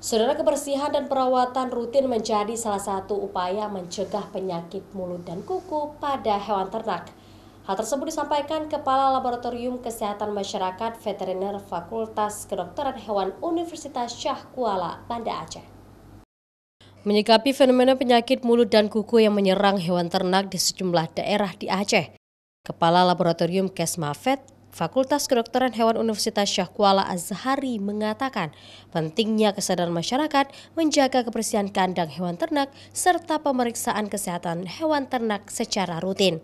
Saudara kebersihan dan perawatan rutin menjadi salah satu upaya mencegah penyakit mulut dan kuku pada hewan ternak. Hal tersebut disampaikan Kepala Laboratorium Kesehatan Masyarakat Veteriner Fakultas Kedokteran Hewan Universitas Syah Kuala, Banda Aceh. Menyikapi fenomena penyakit mulut dan kuku yang menyerang hewan ternak di sejumlah daerah di Aceh, Kepala Laboratorium Kesmafet Fakultas Kedokteran Hewan Universitas Syah Kuala Azhari mengatakan pentingnya kesadaran masyarakat menjaga kebersihan kandang hewan ternak serta pemeriksaan kesehatan hewan ternak secara rutin.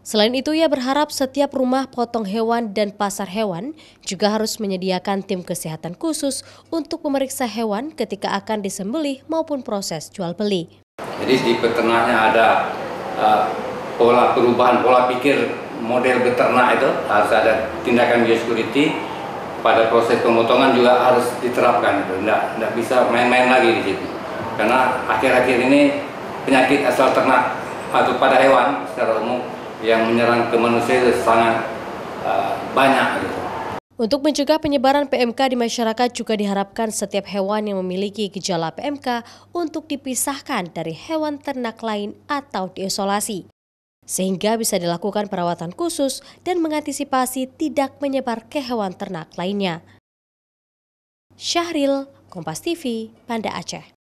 Selain itu, ia berharap setiap rumah potong hewan dan pasar hewan juga harus menyediakan tim kesehatan khusus untuk memeriksa hewan ketika akan disembelih maupun proses jual beli. Jadi di peternaknya ada uh, pola perubahan pola pikir model beternak itu harus ada tindakan biosecurity pada proses pemotongan juga harus diterapkan itu tidak tidak bisa main-main lagi di situ karena akhir-akhir ini penyakit asal ternak atau pada hewan secara umum yang menyerang ke manusia itu sangat uh, banyak gitu. Untuk mencegah penyebaran PMK di masyarakat juga diharapkan setiap hewan yang memiliki gejala PMK untuk dipisahkan dari hewan ternak lain atau diisolasi sehingga bisa dilakukan perawatan khusus dan mengantisipasi tidak menyebar ke hewan ternak lainnya. Syahril, Kompas TV, Banda Aceh.